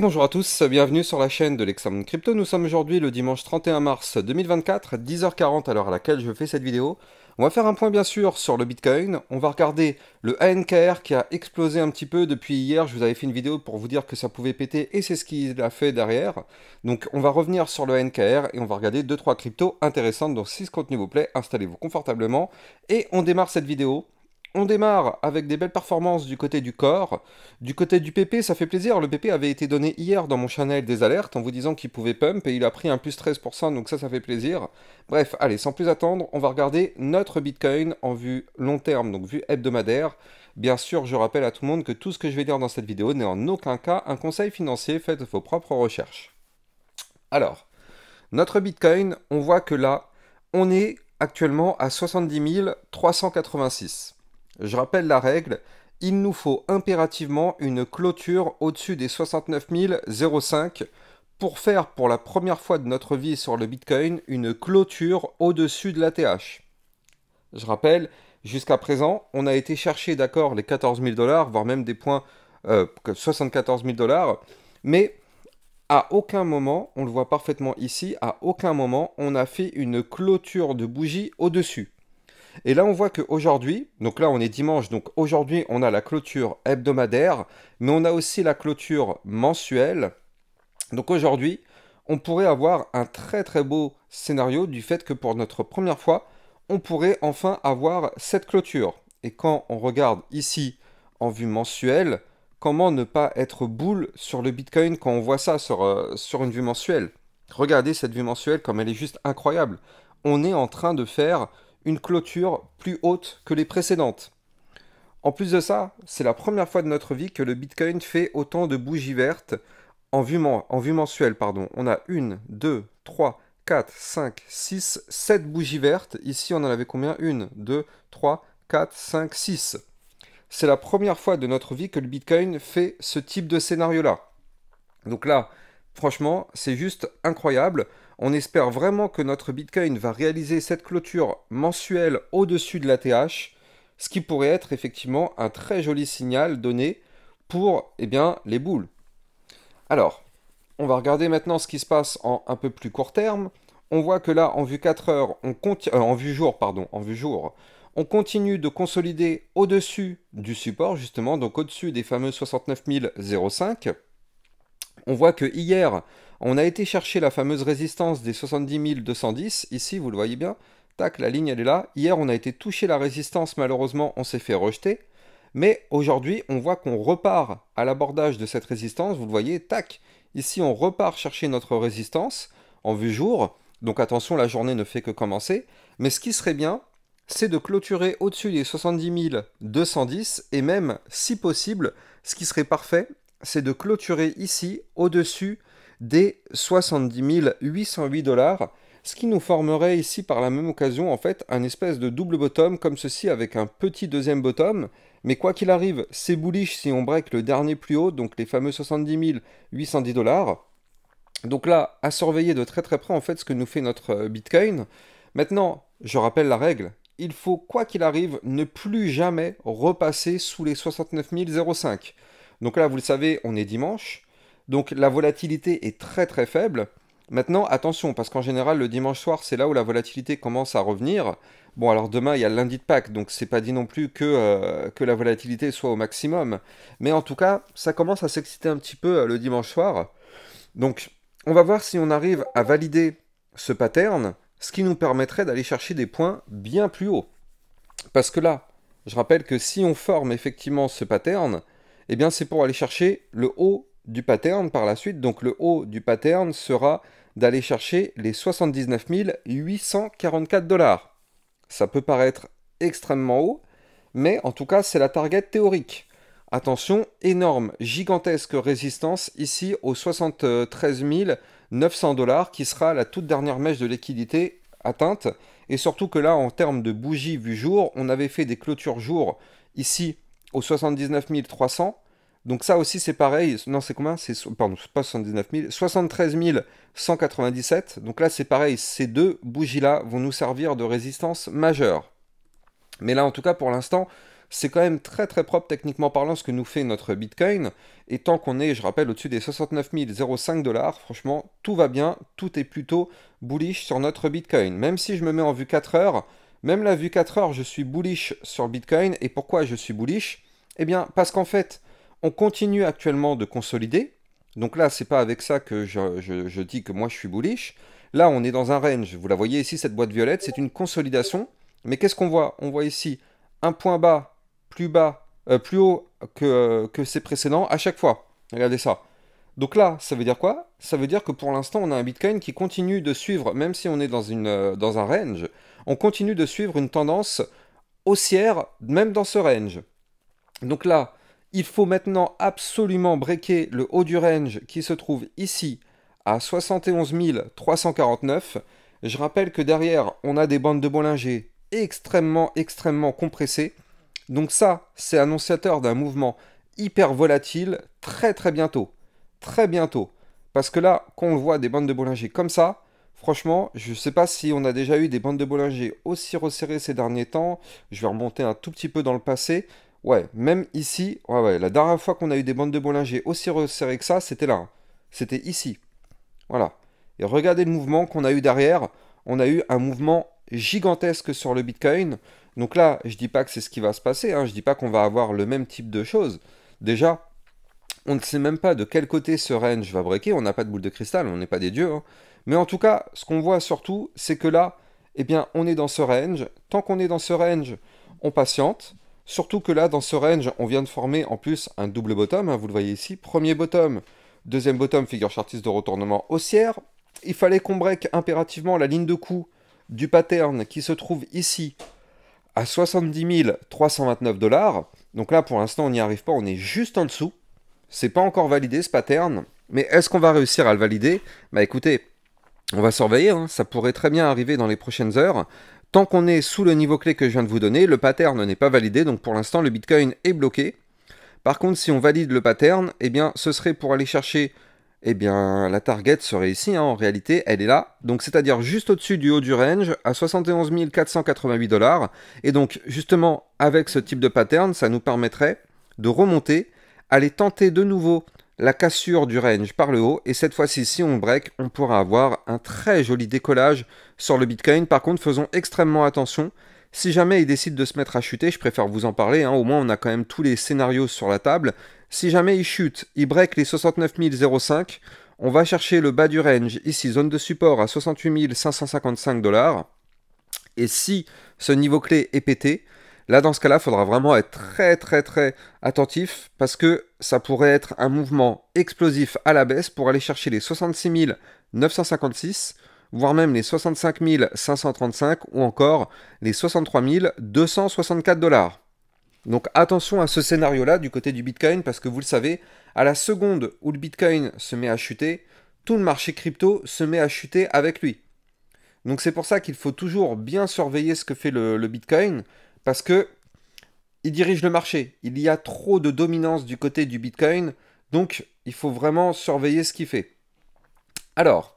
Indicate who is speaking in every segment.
Speaker 1: bonjour à tous, bienvenue sur la chaîne de l'Examen Crypto. Nous sommes aujourd'hui le dimanche 31 mars 2024, 10h40 à l'heure à laquelle je fais cette vidéo. On va faire un point bien sûr sur le Bitcoin, on va regarder le ANKR qui a explosé un petit peu depuis hier, je vous avais fait une vidéo pour vous dire que ça pouvait péter et c'est ce qu'il a fait derrière. Donc on va revenir sur le ANKR et on va regarder 2-3 cryptos intéressantes, donc si ce contenu vous plaît, installez-vous confortablement et on démarre cette vidéo on démarre avec des belles performances du côté du corps. Du côté du PP, ça fait plaisir. Le PP avait été donné hier dans mon channel des alertes en vous disant qu'il pouvait pump et il a pris un plus 13%, donc ça, ça fait plaisir. Bref, allez, sans plus attendre, on va regarder notre Bitcoin en vue long terme, donc vue hebdomadaire. Bien sûr, je rappelle à tout le monde que tout ce que je vais dire dans cette vidéo n'est en aucun cas un conseil financier, faites vos propres recherches. Alors, notre Bitcoin, on voit que là, on est actuellement à 70 386. Je rappelle la règle, il nous faut impérativement une clôture au-dessus des 69 05 pour faire pour la première fois de notre vie sur le Bitcoin une clôture au-dessus de l'ATH. Je rappelle, jusqu'à présent, on a été chercher d'accord les 14 000 dollars, voire même des points euh, 74 000 dollars, mais à aucun moment, on le voit parfaitement ici, à aucun moment on a fait une clôture de bougie au-dessus. Et là, on voit qu'aujourd'hui, donc là, on est dimanche, donc aujourd'hui, on a la clôture hebdomadaire, mais on a aussi la clôture mensuelle. Donc aujourd'hui, on pourrait avoir un très très beau scénario du fait que pour notre première fois, on pourrait enfin avoir cette clôture. Et quand on regarde ici en vue mensuelle, comment ne pas être boule sur le Bitcoin quand on voit ça sur, euh, sur une vue mensuelle Regardez cette vue mensuelle comme elle est juste incroyable. On est en train de faire une clôture plus haute que les précédentes. En plus de ça, c'est la première fois de notre vie que le Bitcoin fait autant de bougies vertes en vue, mensuelle. Pardon. On a une, deux, trois, quatre cinq six sept bougies vertes. Ici, on en avait combien une deux trois quatre cinq six C'est la première fois de notre vie que le Bitcoin fait ce type de scénario-là. Donc là, franchement, c'est juste incroyable. On espère vraiment que notre Bitcoin va réaliser cette clôture mensuelle au-dessus de la TH, ce qui pourrait être effectivement un très joli signal donné pour eh bien, les boules. Alors, on va regarder maintenant ce qui se passe en un peu plus court terme. On voit que là, en vue 4 heures, on euh, en vue jour, pardon, en vue jour, on continue de consolider au-dessus du support, justement, donc au-dessus des fameux 69 05. On voit que hier, on a été chercher la fameuse résistance des 70 210, ici vous le voyez bien, tac, la ligne elle est là. Hier on a été toucher la résistance, malheureusement on s'est fait rejeter. Mais aujourd'hui on voit qu'on repart à l'abordage de cette résistance, vous le voyez, tac, ici on repart chercher notre résistance en vue jour. Donc attention, la journée ne fait que commencer. Mais ce qui serait bien, c'est de clôturer au-dessus des 70 210 et même, si possible, ce qui serait parfait, c'est de clôturer ici, au-dessus des 70 808 dollars, ce qui nous formerait ici par la même occasion en fait un espèce de double bottom comme ceci avec un petit deuxième bottom, mais quoi qu'il arrive, c'est bullish si on break le dernier plus haut, donc les fameux 70 810 dollars. Donc là, à surveiller de très très près en fait ce que nous fait notre euh, Bitcoin. Maintenant, je rappelle la règle, il faut quoi qu'il arrive ne plus jamais repasser sous les 69 005. Donc là, vous le savez, on est dimanche. Donc la volatilité est très très faible. Maintenant, attention, parce qu'en général, le dimanche soir, c'est là où la volatilité commence à revenir. Bon, alors demain, il y a lundi de Pâques, donc c'est pas dit non plus que, euh, que la volatilité soit au maximum. Mais en tout cas, ça commence à s'exciter un petit peu euh, le dimanche soir. Donc, on va voir si on arrive à valider ce pattern, ce qui nous permettrait d'aller chercher des points bien plus haut. Parce que là, je rappelle que si on forme effectivement ce pattern, eh bien c'est pour aller chercher le haut du pattern par la suite. Donc le haut du pattern sera d'aller chercher les 79 844 dollars. Ça peut paraître extrêmement haut, mais en tout cas c'est la target théorique. Attention, énorme, gigantesque résistance ici aux 73 900 dollars qui sera la toute dernière mèche de liquidité atteinte. Et surtout que là, en termes de bougie vu jour, on avait fait des clôtures jour ici aux 79 300 donc ça aussi c'est pareil, non c'est combien C'est pardon, pas 79 000, 73 197. Donc là c'est pareil, ces deux bougies-là vont nous servir de résistance majeure. Mais là en tout cas pour l'instant, c'est quand même très très propre techniquement parlant ce que nous fait notre Bitcoin. Et tant qu'on est, je rappelle, au-dessus des 69 05 dollars, franchement tout va bien, tout est plutôt bullish sur notre Bitcoin. Même si je me mets en vue 4 heures, même la vue 4 heures, je suis bullish sur Bitcoin. Et pourquoi je suis bullish Eh bien parce qu'en fait on continue actuellement de consolider. Donc là, c'est pas avec ça que je, dis que moi je suis bullish. Là, on est dans un range. Vous la voyez ici, cette boîte violette, c'est une consolidation. Mais qu'est-ce qu'on voit On voit ici un point bas, plus bas, euh, plus haut que, ses précédents à chaque fois. Regardez ça. Donc là, ça veut dire quoi Ça veut dire que pour l'instant, on a un Bitcoin qui continue de suivre, même si on est dans, dans un range, on continue de suivre une tendance haussière, même dans ce range. Donc là, il faut maintenant absolument breaker le haut du range qui se trouve ici à 71 349. Je rappelle que derrière, on a des bandes de Bollinger extrêmement, extrêmement compressées. Donc ça, c'est annonciateur d'un mouvement hyper volatile très très bientôt. Très bientôt. Parce que là, quand on voit des bandes de Bollinger comme ça, franchement, je ne sais pas si on a déjà eu des bandes de Bollinger aussi resserrées ces derniers temps. Je vais remonter un tout petit peu dans le passé. Ouais, même ici, ouais, la dernière fois qu'on a eu des bandes de Bollinger aussi resserrées que ça, c'était là. Hein. C'était ici. Voilà. Et regardez le mouvement qu'on a eu derrière. On a eu un mouvement gigantesque sur le Bitcoin. Donc là, je dis pas que c'est ce qui va se passer. je hein. Je dis pas qu'on va avoir le même type de choses. Déjà, on ne sait même pas de quel côté ce range va breaker. On n'a pas de boule de cristal, on n'est pas des dieux. Hein. Mais en tout cas, ce qu'on voit surtout, c'est que là, eh bien, on est dans ce range. Tant qu'on est dans ce range, on patiente. Surtout que là, dans ce range, on vient de former en plus un double bottom, hein, vous le voyez ici. Premier bottom, deuxième bottom, figure chartiste de retournement haussière. Il fallait qu'on break impérativement la ligne de coût du pattern qui se trouve ici à 70 329 dollars. Donc là, pour l'instant, on n'y arrive pas, on est juste en dessous. C'est pas encore validé ce pattern, mais est-ce qu'on va réussir à le valider Bah écoutez, on va surveiller, hein. ça pourrait très bien arriver dans les prochaines heures. Tant qu'on est sous le niveau clé que je viens de vous donner, le pattern n'est pas validé, donc pour l'instant le Bitcoin est bloqué. Par contre, si on valide le pattern, eh bien, ce serait pour aller chercher, eh bien, la target serait ici, hein, en réalité, elle est là. Donc, c'est-à-dire juste au-dessus du haut du range, à 71 488 dollars. Et donc, justement, avec ce type de pattern, ça nous permettrait de remonter, aller tenter de nouveau la cassure du range par le haut, et cette fois-ci, si on break, on pourra avoir un très joli décollage sur le Bitcoin. Par contre, faisons extrêmement attention. Si jamais il décide de se mettre à chuter, je préfère vous en parler, hein. au moins on a quand même tous les scénarios sur la table. Si jamais il chute, il break les 69 005, on va chercher le bas du range, ici zone de support à 68 555 dollars. Et si ce niveau clé est pété, Là, dans ce cas-là, il faudra vraiment être très très très attentif parce que ça pourrait être un mouvement explosif à la baisse pour aller chercher les 66 956, voire même les 65 535 ou encore les 63 264 dollars. Donc attention à ce scénario-là du côté du Bitcoin parce que vous le savez, à la seconde où le Bitcoin se met à chuter, tout le marché crypto se met à chuter avec lui. Donc c'est pour ça qu'il faut toujours bien surveiller ce que fait le, le Bitcoin parce que il dirige le marché. Il y a trop de dominance du côté du Bitcoin. Donc, il faut vraiment surveiller ce qu'il fait. Alors,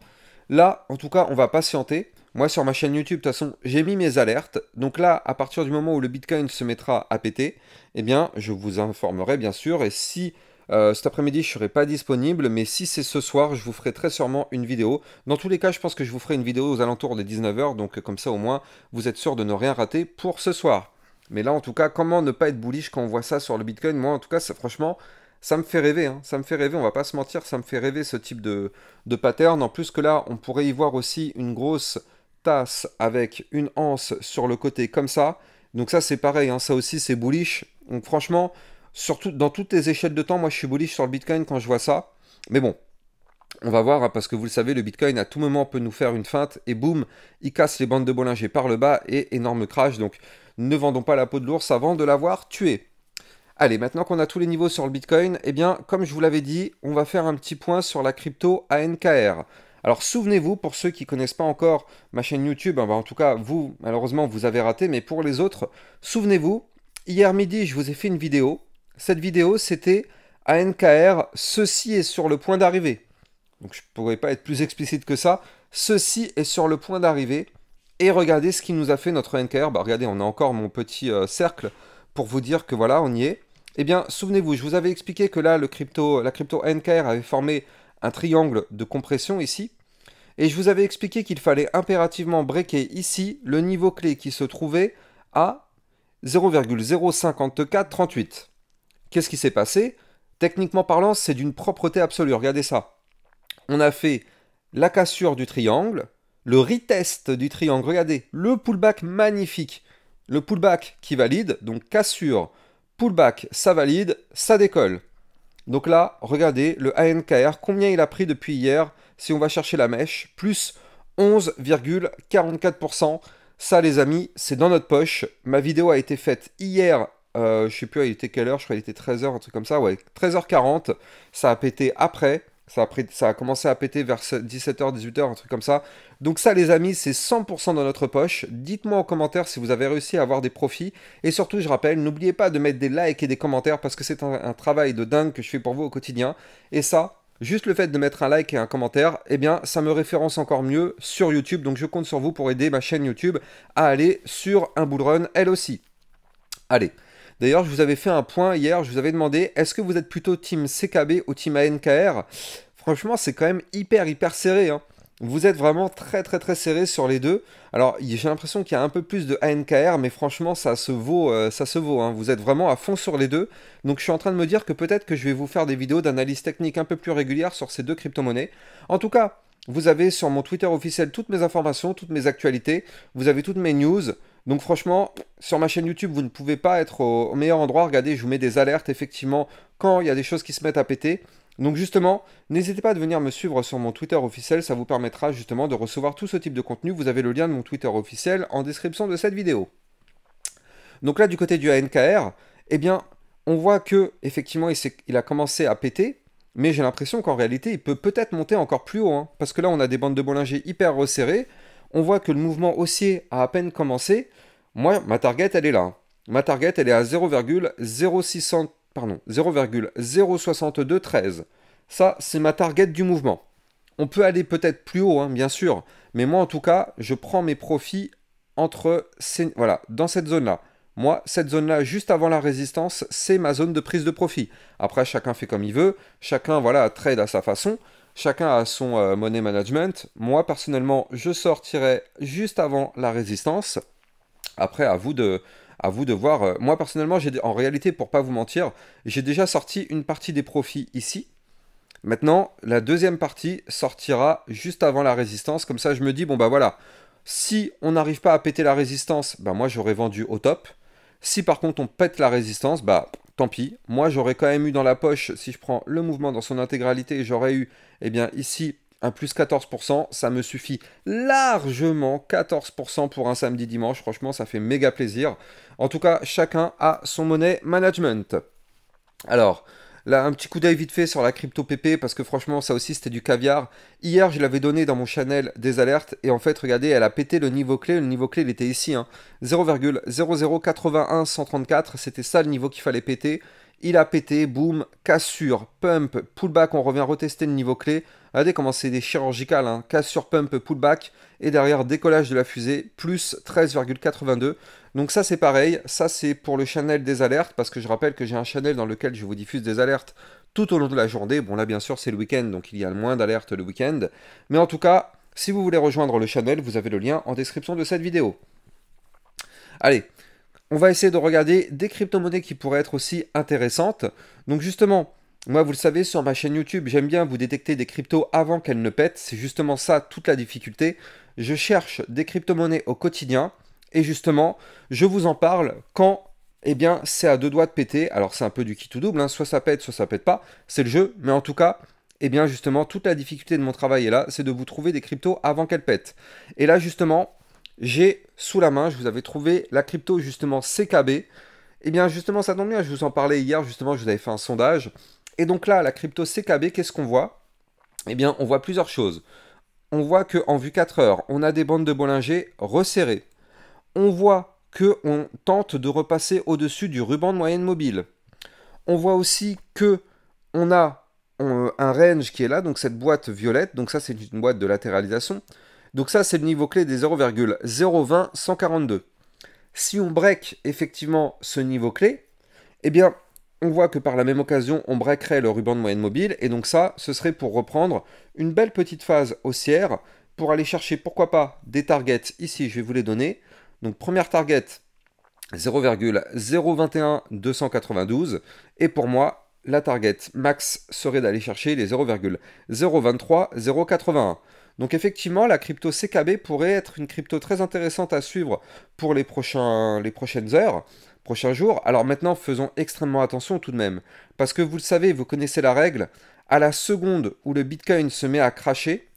Speaker 1: là, en tout cas, on va patienter. Moi, sur ma chaîne YouTube, de toute façon, j'ai mis mes alertes. Donc là, à partir du moment où le Bitcoin se mettra à péter, eh bien, je vous informerai, bien sûr. Et si euh, cet après-midi, je ne serai pas disponible, mais si c'est ce soir, je vous ferai très sûrement une vidéo. Dans tous les cas, je pense que je vous ferai une vidéo aux alentours des 19h, donc comme ça au moins, vous êtes sûr de ne rien rater pour ce soir. Mais là, en tout cas, comment ne pas être bullish quand on voit ça sur le Bitcoin Moi, en tout cas, ça, franchement, ça me fait rêver. Hein. Ça me fait rêver, on va pas se mentir, ça me fait rêver ce type de, de pattern. En plus que là, on pourrait y voir aussi une grosse tasse avec une anse sur le côté comme ça. Donc ça, c'est pareil, hein. ça aussi, c'est bullish. Donc franchement, surtout dans toutes les échelles de temps, moi je suis bullish sur le Bitcoin quand je vois ça. Mais bon, on va voir, hein, parce que vous le savez, le Bitcoin à tout moment peut nous faire une feinte et boum, il casse les bandes de Bollinger par le bas et énorme crash. Donc ne vendons pas la peau de l'ours avant de l'avoir tué. Allez, maintenant qu'on a tous les niveaux sur le Bitcoin, et eh bien, comme je vous l'avais dit, on va faire un petit point sur la crypto ANKR. Alors souvenez-vous, pour ceux qui ne connaissent pas encore ma chaîne YouTube, hein, bah, en tout cas vous, malheureusement, vous avez raté, mais pour les autres, souvenez-vous, hier midi, je vous ai fait une vidéo cette vidéo, c'était NKR, ceci est sur le point d'arriver. Donc je ne pourrais pas être plus explicite que ça. Ceci est sur le point d'arriver. Et regardez ce qui nous a fait notre NKR. Bah, regardez, on a encore mon petit euh, cercle pour vous dire que voilà, on y est. Eh bien, souvenez-vous, je vous avais expliqué que là, la crypto NKR avait formé un triangle de compression ici. Et je vous avais expliqué qu'il fallait impérativement breaker ici le niveau clé qui se trouvait à 0,05438. Qu'est-ce qui s'est passé Techniquement parlant, c'est d'une propreté absolue. Regardez ça. On a fait la cassure du triangle, le retest du triangle. Regardez, le pullback magnifique. Le pullback qui valide, donc cassure, pullback, ça valide, ça décolle. Donc là, regardez le ANKR, combien il a pris depuis hier si on va chercher la mèche, plus 11,44%. Ça les amis, c'est dans notre poche. Ma vidéo a été faite hier euh, je sais plus, il était quelle heure, je crois qu'il était 13h, un truc comme ça, ouais, 13h40, ça a pété après, ça a, commencé à péter vers 17h, 18h, un truc comme ça. Donc ça les amis, c'est 100% dans notre poche. Dites-moi en commentaire si vous avez réussi à avoir des profits. Et surtout, je rappelle, n'oubliez pas de mettre des likes et des commentaires parce que c'est un, travail de dingue que je fais pour vous au quotidien. Et ça, Juste le fait de mettre un like et un commentaire, eh bien, ça me référence encore mieux sur YouTube. Donc, je compte sur vous pour aider ma chaîne YouTube à aller sur un bullrun elle aussi. Allez, D'ailleurs, je vous avais fait un point hier, je vous avais demandé est-ce que vous êtes plutôt team CKB ou team ANKR Franchement, c'est quand même hyper, hyper serré. Hein. Vous êtes vraiment très, très, très serré sur les deux. Alors, j'ai l'impression qu'il y a un peu plus de ANKR, mais franchement, ça se vaut. Euh, ça se vaut hein. Vous êtes vraiment à fond sur les deux. Donc, je suis en train de me dire que peut-être que je vais vous faire des vidéos d'analyse technique un peu plus régulière sur ces deux crypto-monnaies. En tout cas, vous avez sur mon Twitter officiel toutes mes informations, toutes mes actualités. Vous avez toutes mes news. Donc franchement, sur ma chaîne YouTube, vous ne pouvez pas être au meilleur endroit. Regardez, je vous mets des alertes, effectivement, quand il y a des choses qui se mettent à péter. Donc justement, n'hésitez pas à venir me suivre sur mon Twitter officiel, ça vous permettra justement de recevoir tout ce type de contenu. Vous avez le lien de mon Twitter officiel en description de cette vidéo. Donc là, du côté du ANKR, eh bien, on voit que effectivement, il, a commencé à péter, mais j'ai l'impression qu'en réalité, il peut peut-être monter encore plus haut, hein. parce que là, on a des bandes de Bollinger hyper resserrées, on voit que le mouvement haussier a à peine commencé. Moi, ma target, elle est là. Ma target, elle est à 0,06213. Ça, c'est ma target du mouvement. On peut aller peut-être plus haut, hein, bien sûr. Mais moi, en tout cas, je prends mes profits entre voilà, dans cette zone-là. Moi, cette zone-là, juste avant la résistance, c'est ma zone de prise de profit. Après, chacun fait comme il veut. Chacun, voilà, trade à sa façon. Chacun a son euh, money management. Moi, personnellement, je sortirai juste avant la résistance. Après, à vous de, à vous de voir. Euh, moi, personnellement, en réalité, pour pas vous mentir, j'ai déjà sorti une partie des profits ici. Maintenant, la deuxième partie sortira juste avant la résistance. Comme ça, je me dis, bon, bah voilà, si on n'arrive pas à péter la résistance, bah moi, j'aurais vendu au top. Si par contre, on pète la résistance, bah tant pis. Moi, j'aurais quand même eu dans la poche, si je prends le mouvement dans son intégralité, j'aurais eu, eh bien, ici, un plus 14%. Ça me suffit largement. 14% pour un samedi dimanche. Franchement, ça fait méga plaisir. En tout cas, chacun a son monnaie management. Alors, Là, un petit coup d'œil vite fait sur la crypto PP parce que franchement, ça aussi c'était du caviar. Hier, je l'avais donné dans mon channel des alertes et en fait, regardez, elle a pété le niveau clé. Le niveau clé, il était ici, 0,0081 hein. 0,0081134. C'était ça le niveau qu'il fallait péter. Il a pété, boum, cassure, pump, pullback. On revient retester le niveau clé. Regardez comment c'est des chirurgicales, hein. cassure, pump, pullback et derrière décollage de la fusée, plus 13,82. Donc ça c'est pareil, ça c'est pour le channel des alertes, parce que je rappelle que j'ai un channel dans lequel je vous diffuse des alertes tout au long de la journée. Bon là bien sûr c'est le week-end, donc il y a le moins d'alertes le week-end. Mais en tout cas, si vous voulez rejoindre le channel, vous avez le lien en description de cette vidéo. Allez, on va essayer de regarder des crypto-monnaies qui pourraient être aussi intéressantes. Donc justement, moi, vous le savez, sur ma chaîne YouTube, j'aime bien vous détecter des cryptos avant qu'elles ne pètent. C'est justement ça toute la difficulté. Je cherche des crypto-monnaies au quotidien. Et justement, je vous en parle quand eh bien, c'est à deux doigts de péter. Alors, c'est un peu du qui tout double, hein. soit ça pète, soit ça pète pas, c'est le jeu, mais en tout cas, eh bien, justement, toute la difficulté de mon travail est là, c'est de vous trouver des cryptos avant qu'elles pètent. Et là, justement, j'ai sous la main, je vous avais trouvé la crypto, justement, CKB. Eh bien, justement, ça tombe bien, je vous en parlais hier, justement, je vous avais fait un sondage. Et donc là, la crypto CKB, qu'est-ce qu'on voit Eh bien, on voit plusieurs choses. On voit qu'en vue 4 heures, on a des bandes de Bollinger resserrées. On voit que on tente de repasser au-dessus du ruban de moyenne mobile. On voit aussi que on a euh, un range qui est là, donc cette boîte violette, donc ça c'est une boîte de latéralisation. Donc ça c'est le niveau clé des 0,020 142. Si on break effectivement ce niveau clé, eh bien on voit que par la même occasion on breakerait le ruban de moyenne mobile et donc ça ce serait pour reprendre une belle petite phase haussière pour aller chercher pourquoi pas des targets ici je vais vous les donner donc première target 0,021292 et pour moi la target max serait d'aller chercher les 0,023081. Donc effectivement, la crypto CKB pourrait être une crypto très intéressante à suivre pour les, prochains, les prochaines heures, prochains jours. Alors maintenant, faisons extrêmement attention tout de même. Parce que vous le savez, vous connaissez la règle, à la seconde où le Bitcoin se met à cracher,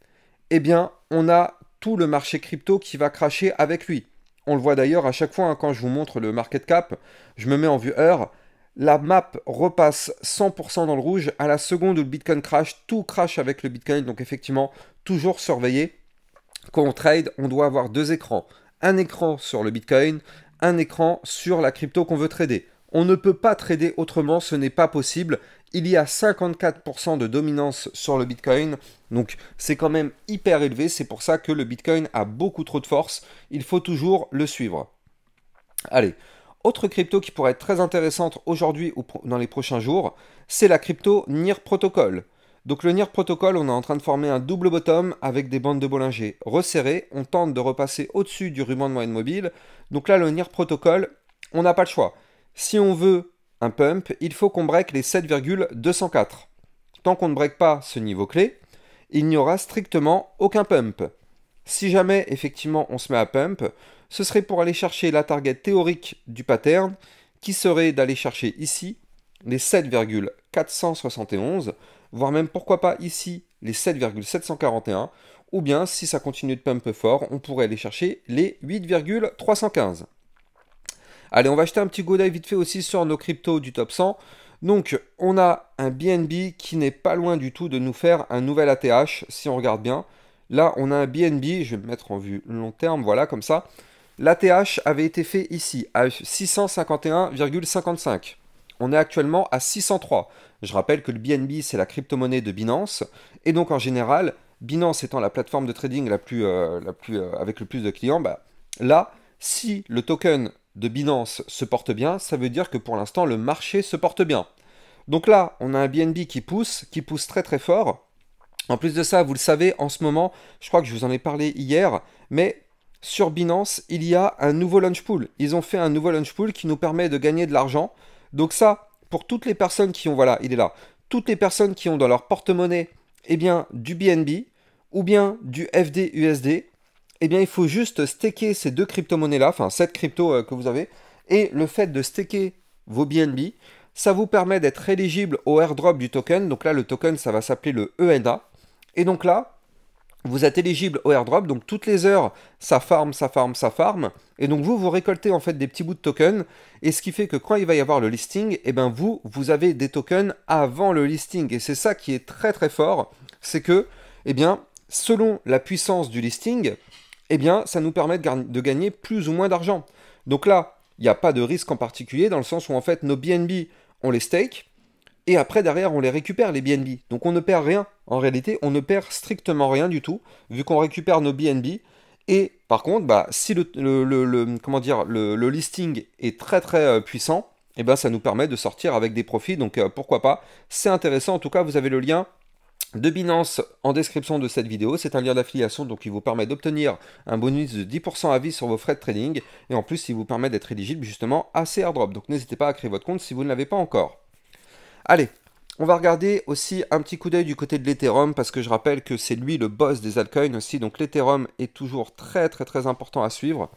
Speaker 1: eh bien, on a tout le marché crypto qui va cracher avec lui. On le voit d'ailleurs à chaque fois hein, quand je vous montre le market cap, je me mets en vue heure. La map repasse 100% dans le rouge à la seconde où le Bitcoin crash, tout crash avec le Bitcoin. Donc effectivement, toujours surveiller. Quand on trade, on doit avoir deux écrans. Un écran sur le Bitcoin, un écran sur la crypto qu'on veut trader. On ne peut pas trader autrement, ce n'est pas possible. Il y a 54% de dominance sur le Bitcoin, donc c'est quand même hyper élevé, c'est pour ça que le Bitcoin a beaucoup trop de force, il faut toujours le suivre. Allez, autre crypto qui pourrait être très intéressante aujourd'hui ou dans les prochains jours, c'est la crypto NIR Protocol. Donc le NIR Protocol, on est en train de former un double bottom avec des bandes de Bollinger resserrées. On tente de repasser au-dessus du ruban de moyenne mobile. Donc là, le NIR Protocol, on n'a pas le choix. Si on veut un pump, il faut qu'on break les 7,204. Tant qu'on ne break pas ce niveau clé, il n'y aura strictement aucun pump. Si jamais effectivement on se met à pump, ce serait pour aller chercher la target théorique du pattern, qui serait d'aller chercher ici les 7,471, voire même pourquoi pas ici les 7,741, ou bien si ça continue de pump fort, on pourrait aller chercher les 8,315. Allez, on va acheter un petit Godai vite fait aussi sur nos cryptos du top 100. Donc, on a un BNB qui n'est pas loin du tout de nous faire un nouvel ATH, si on regarde bien. Là, on a un BNB, je vais me mettre en vue long terme, voilà, comme ça. L'ATH avait été fait ici, à 651,55. On est actuellement à 603. Je rappelle que le BNB, c'est la crypto-monnaie de Binance. Et donc, en général, Binance étant la plateforme de trading la plus, euh, la plus, euh, avec le plus de clients, bah, là, si le token de Binance se porte bien, ça veut dire que pour l'instant le marché se porte bien. Donc là, on a un BNB qui pousse, qui pousse très très fort. En plus de ça, vous le savez, en ce moment, je crois que je vous en ai parlé hier, mais sur Binance, il y a un nouveau launch pool. Ils ont fait un nouveau launch pool qui nous permet de gagner de l'argent. Donc ça, pour toutes les personnes qui ont, voilà, il est là, toutes les personnes qui ont dans leur porte-monnaie, eh bien, du BNB ou bien du FDUSD, eh bien, il faut juste staker ces deux crypto-monnaies-là, enfin, cette crypto euh, que vous avez, et le fait de staker vos BNB, ça vous permet d'être éligible au airdrop du token. Donc là, le token, ça va s'appeler le ENA. Et donc là, vous êtes éligible au airdrop, donc toutes les heures, ça farm, ça farm, ça farm, et donc vous, vous récoltez en fait des petits bouts de token, et ce qui fait que quand il va y avoir le listing, eh bien vous, vous avez des tokens avant le listing, et c'est ça qui est très très fort, c'est que, eh bien, selon la puissance du listing, eh bien, ça nous permet de gagner plus ou moins d'argent. Donc là, il n'y a pas de risque en particulier, dans le sens où en fait, nos BNB, on les stake, et après, derrière, on les récupère, les BNB. Donc on ne perd rien. En réalité, on ne perd strictement rien du tout, vu qu'on récupère nos BNB. Et par contre, bah, si le, comment dire, le, listing est très très euh, puissant, eh ben, ça nous permet de sortir avec des profits. Donc euh, pourquoi pas C'est intéressant. En tout cas, vous avez le lien de Binance en description de cette vidéo. C'est un lien d'affiliation, donc il vous permet d'obtenir un bonus de 10% à vie sur vos frais de trading. Et en plus, il vous permet d'être éligible justement à ces Donc n'hésitez pas à créer votre compte si vous ne l'avez pas encore. Allez, on va regarder aussi un petit coup d'œil du côté de l'Ethereum parce que je rappelle que c'est lui le boss des altcoins aussi. Donc l'Ethereum est toujours très très très important à suivre.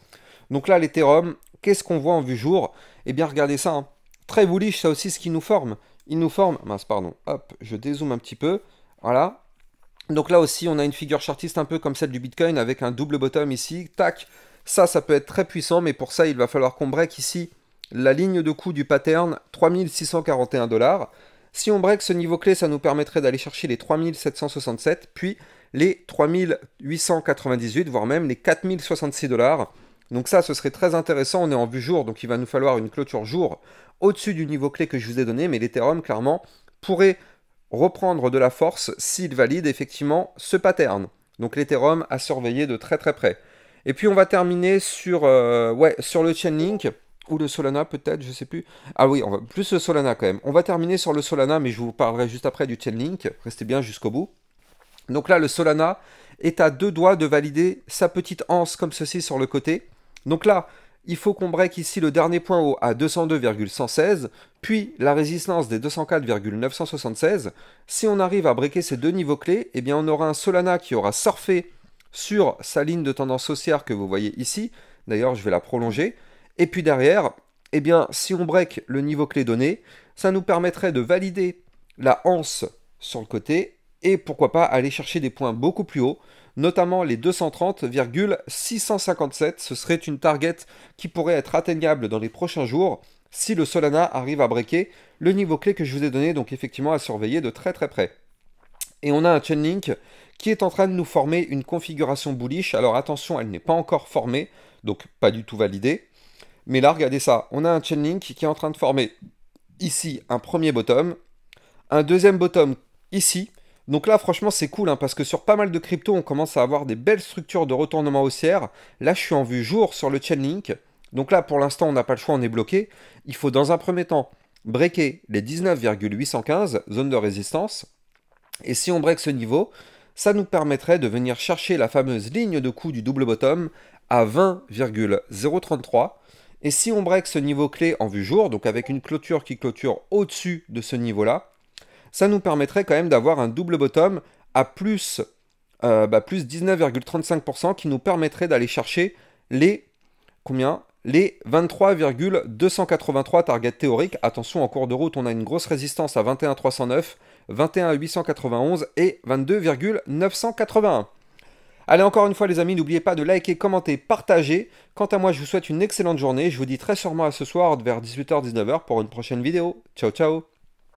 Speaker 1: Donc là, l'Ethereum, qu'est-ce qu'on voit en vue jour Eh bien, regardez ça. Hein. Très bullish, ça aussi, ce qui nous forme. Il nous forme, mince, pardon, hop, je dézoome un petit peu. Voilà. Donc là aussi, on a une figure chartiste un peu comme celle du Bitcoin avec un double bottom ici. Tac, ça, ça peut être très puissant, mais pour ça, il va falloir qu'on break ici la ligne de coût du pattern 3641 dollars. Si on break ce niveau clé, ça nous permettrait d'aller chercher les 3767, puis les 3898, voire même les 4066 dollars. Donc ça, ce serait très intéressant. On est en vue jour, donc il va nous falloir une clôture jour au-dessus du niveau clé que je vous ai donné, mais l'Ethereum, clairement, pourrait reprendre de la force s'il valide effectivement ce pattern. Donc l'Ethereum à surveiller de très très près. Et puis on va terminer sur, euh, ouais, sur le Chainlink ou le Solana peut-être, je sais plus. Ah oui, on va, plus le Solana quand même. On va terminer sur le Solana, mais je vous parlerai juste après du Chainlink. Restez bien jusqu'au bout. Donc là, le Solana est à deux doigts de valider sa petite anse comme ceci sur le côté. Donc là, il faut qu'on break ici le dernier point haut à 202,116, puis la résistance des 204,976. Si on arrive à breaker ces deux niveaux clés, eh bien on aura un Solana qui aura surfé sur sa ligne de tendance haussière que vous voyez ici. D'ailleurs, je vais la prolonger. Et puis derrière, eh bien, si on break le niveau clé donné, ça nous permettrait de valider la hanse sur le côté et pourquoi pas aller chercher des points beaucoup plus hauts notamment les 230,657. Ce serait une target qui pourrait être atteignable dans les prochains jours si le Solana arrive à breaker le niveau clé que je vous ai donné, donc effectivement à surveiller de très très près. Et on a un Chainlink qui est en train de nous former une configuration bullish. Alors attention, elle n'est pas encore formée, donc pas du tout validée. Mais là, regardez ça, on a un Chainlink qui est en train de former ici un premier bottom, un deuxième bottom ici, donc là, franchement, c'est cool, hein, parce que sur pas mal de cryptos, on commence à avoir des belles structures de retournement haussière. Là, je suis en vue jour sur le Chainlink. Donc là, pour l'instant, on n'a pas le choix, on est bloqué. Il faut dans un premier temps breaker les 19,815, zone de résistance. Et si on break ce niveau, ça nous permettrait de venir chercher la fameuse ligne de coup du double bottom à 20,033. Et si on break ce niveau clé en vue jour, donc avec une clôture qui clôture au-dessus de ce niveau-là, ça nous permettrait quand même d'avoir un double bottom à plus, euh, bah, plus 19,35% qui nous permettrait d'aller chercher les combien les 23,283 targets théoriques. Attention, en cours de route, on a une grosse résistance à 21,309, 21,891 et 22,981. Allez, encore une fois, les amis, n'oubliez pas de liker, commenter, partager. Quant à moi, je vous souhaite une excellente journée. Je vous dis très sûrement à ce soir vers 18h-19h pour une prochaine vidéo. Ciao, ciao